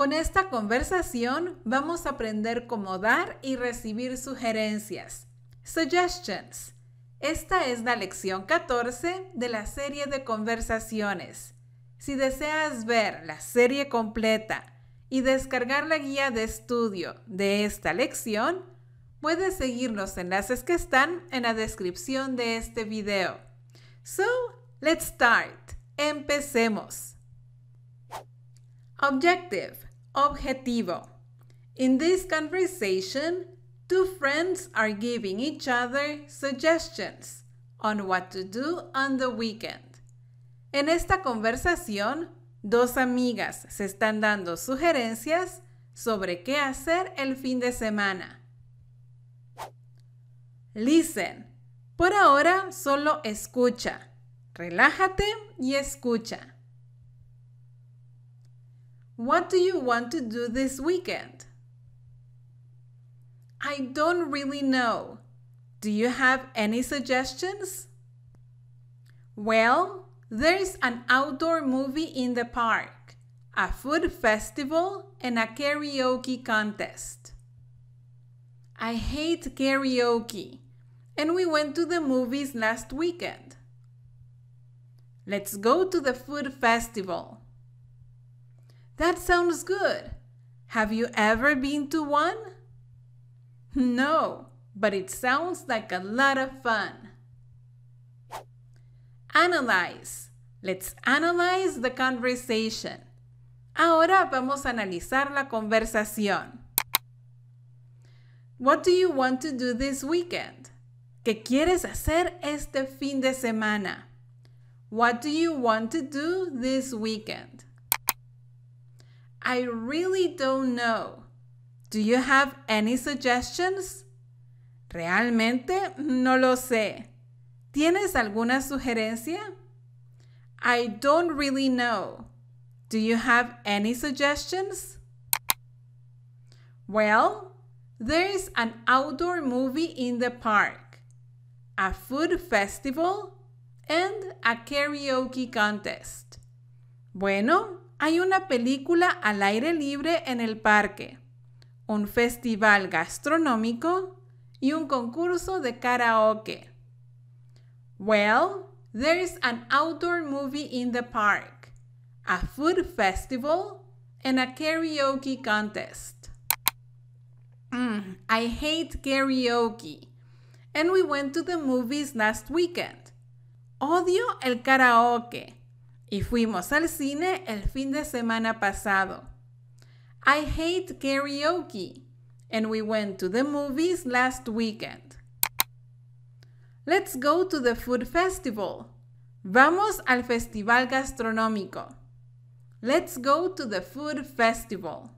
Con esta conversación vamos a aprender cómo dar y recibir sugerencias. Suggestions. Esta es la lección 14 de la serie de conversaciones. Si deseas ver la serie completa y descargar la guía de estudio de esta lección, puedes seguir los enlaces que están en la descripción de este video. So, let's start. Empecemos. Objective Objetivo. In this conversation, two friends are giving each other suggestions on what to do on the weekend. En esta conversación, dos amigas se están dando sugerencias sobre qué hacer el fin de semana. Listen. Por ahora solo escucha. Relájate y escucha. What do you want to do this weekend? I don't really know. Do you have any suggestions? Well, there's an outdoor movie in the park, a food festival, and a karaoke contest. I hate karaoke, and we went to the movies last weekend. Let's go to the food festival. That sounds good. Have you ever been to one? No, but it sounds like a lot of fun. Analyze. Let's analyze the conversation. Ahora vamos a analizar la conversación. What do you want to do this weekend? ¿Qué quieres hacer este fin de semana? What do you want to do this weekend? I really don't know. Do you have any suggestions? Realmente no lo sé. ¿Tienes alguna sugerencia? I don't really know. Do you have any suggestions? Well, there is an outdoor movie in the park, a food festival, and a karaoke contest. Bueno, hay una película al aire libre en el parque, un festival gastronómico y un concurso de karaoke. Well, there is an outdoor movie in the park, a food festival, and a karaoke contest. Mm, I hate karaoke. And we went to the movies last weekend. Odio el karaoke. Y fuimos al cine el fin de semana pasado. I hate karaoke. And we went to the movies last weekend. Let's go to the food festival. Vamos al festival gastronómico. Let's go to the food festival.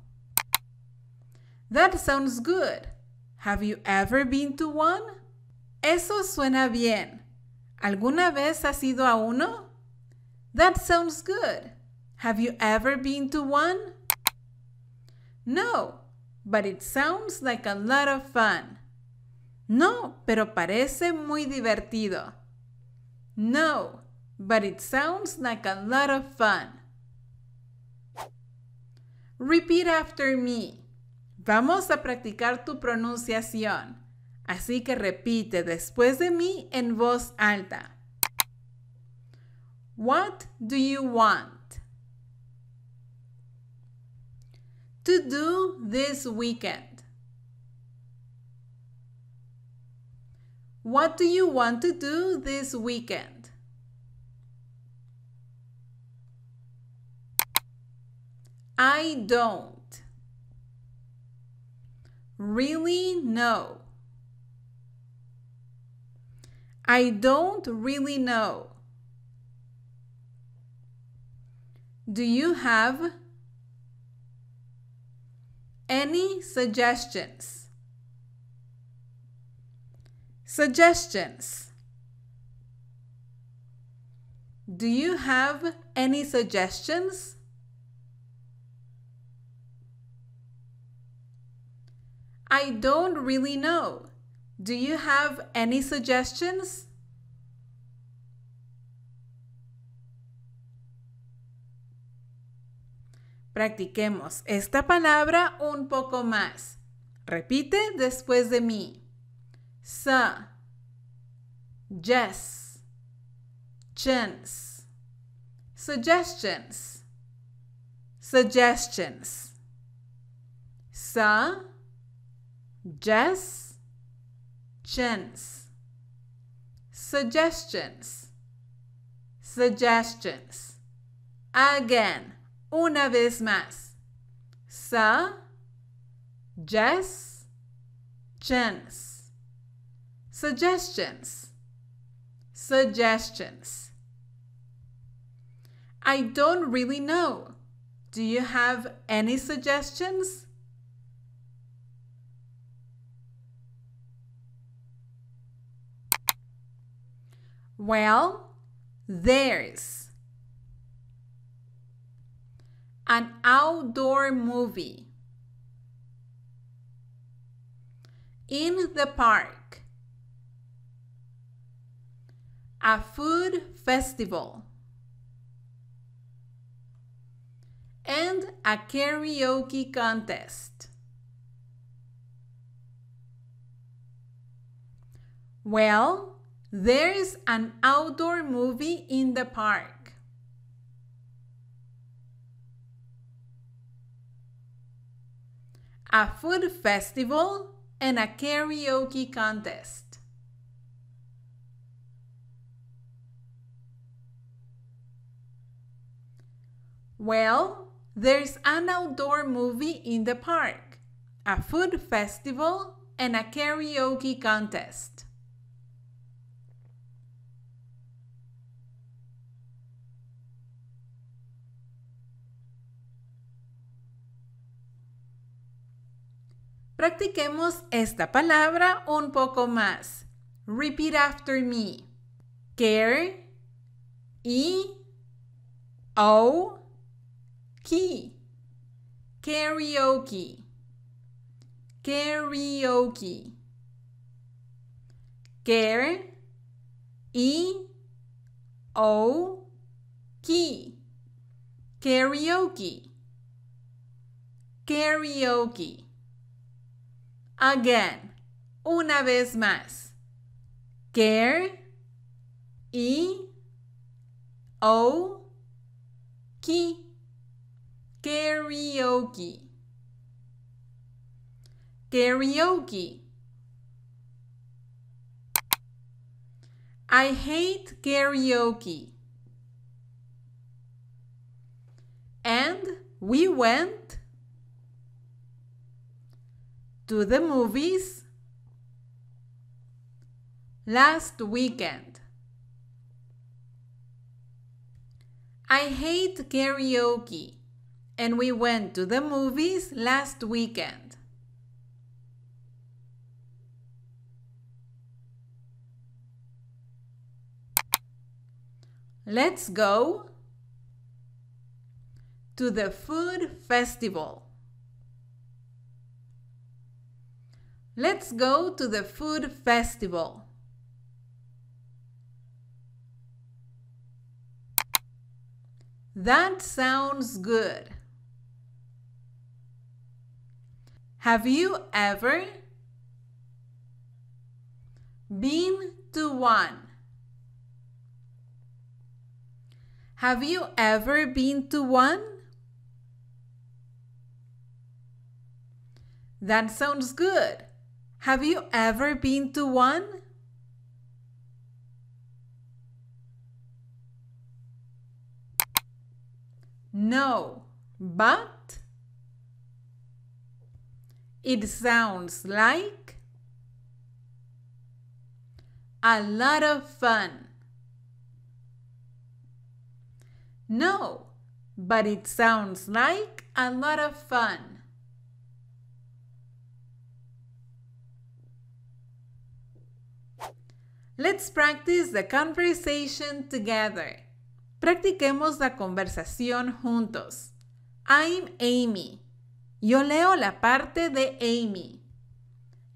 That sounds good. Have you ever been to one? Eso suena bien. ¿Alguna vez has ido a uno? That sounds good. Have you ever been to one? No, but it sounds like a lot of fun. No, pero parece muy divertido. No, but it sounds like a lot of fun. Repeat after me. Vamos a practicar tu pronunciación, así que repite después de mí en voz alta. What do you want to do this weekend? What do you want to do this weekend? I don't really know. I don't really know. Do you have any suggestions? Suggestions. Do you have any suggestions? I don't really know. Do you have any suggestions? Practiquemos esta palabra un poco más. Repite después de mí. Sa, jess, chance, suggestions, suggestions. Sa, jess, chance, suggestions, suggestions. Again. una vez más. Suggestions. Suggestions. Suggestions. I don't really know. Do you have any suggestions? Well, there's an outdoor movie. In the park. A food festival. And a karaoke contest. Well, there is an outdoor movie in the park. a food festival, and a karaoke contest. Well, there's an outdoor movie in the park, a food festival, and a karaoke contest. Practiquemos esta palabra un poco más. Repeat after me. Care, E, O, Key. Karaoke. Karaoke. Care, E, O, Key. Karaoke. Karaoke. again. Una vez más. Care, E, O, Ki. Karaoke. Karaoke. I hate karaoke. And we went to the movies last weekend. I hate karaoke and we went to the movies last weekend. Let's go to the food festival. Let's go to the food festival. That sounds good. Have you ever been to one? Have you ever been to one? That sounds good. Have you ever been to one? No, but it sounds like a lot of fun. No, but it sounds like a lot of fun. Let's practice the conversation together. Practiquemos la conversación juntos. I'm Amy. Yo leo la parte de Amy.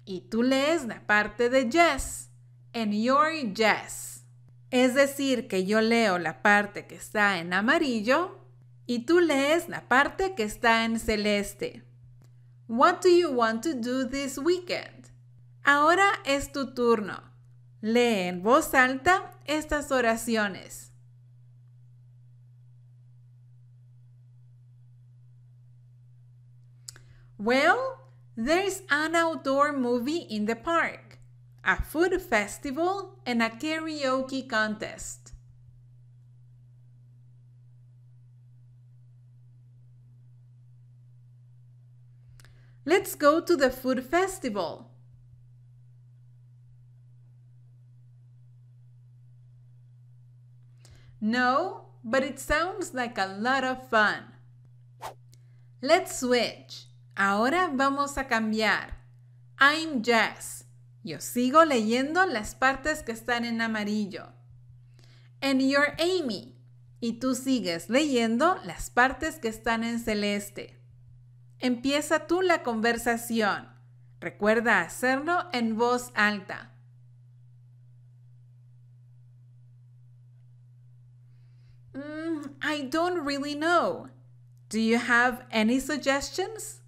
Y tú lees la parte de Jess. And you're Jess. Es decir, que yo leo la parte que está en amarillo y tú lees la parte que está en celeste. What do you want to do this weekend? Ahora es tu turno. Lee en voz alta estas oraciones. Well, there's an outdoor movie in the park, a food festival, and a karaoke contest. Let's go to the food festival. No, but it sounds like a lot of fun. Let's switch. Ahora vamos a cambiar. I'm Jess. Yo sigo leyendo las partes que están en amarillo. And you're Amy. Y tú sigues leyendo las partes que están en celeste. Empieza tú la conversación. Recuerda hacerlo en voz alta. I don't really know. Do you have any suggestions?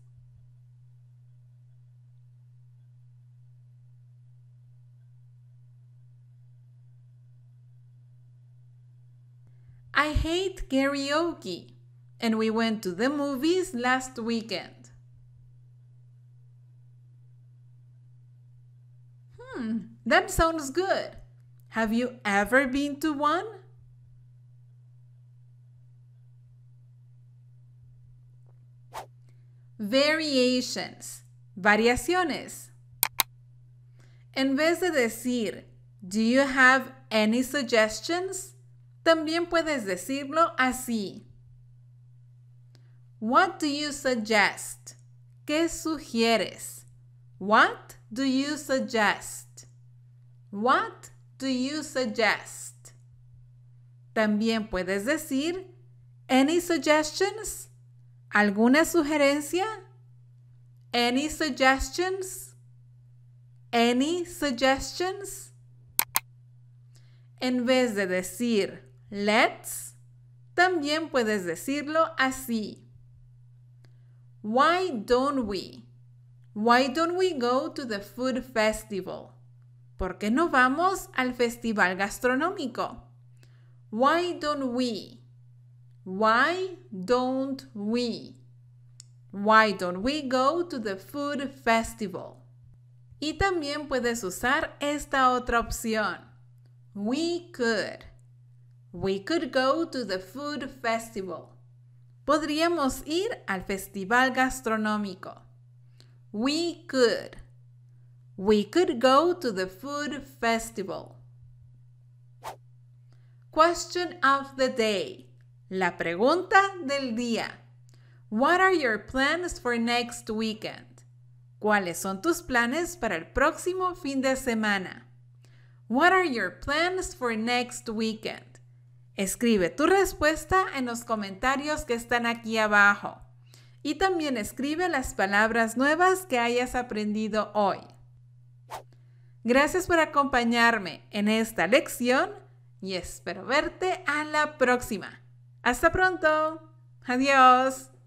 I hate karaoke, and we went to the movies last weekend. Hmm, that sounds good. Have you ever been to one? variations, variaciones. En vez de decir, do you have any suggestions? También puedes decirlo así. What do you suggest? ¿Qué sugieres? What do you suggest? What do you suggest? También puedes decir, any suggestions? ¿Alguna sugerencia? Any suggestions? Any suggestions? En vez de decir let's, también puedes decirlo así. Why don't we? Why don't we go to the food festival? ¿Por qué no vamos al festival gastronómico? Why don't we? Why don't we? Why don't we go to the food festival? Y también puedes usar esta otra opción. We could. We could go to the food festival. Podríamos ir al festival gastronómico. We could. We could go to the food festival. Question of the day. La pregunta del día. What are your plans for next weekend? ¿Cuáles son tus planes para el próximo fin de semana? What are your plans for next weekend? Escribe tu respuesta en los comentarios que están aquí abajo. Y también escribe las palabras nuevas que hayas aprendido hoy. Gracias por acompañarme en esta lección y espero verte a la próxima. Hasta pronto. Adiós.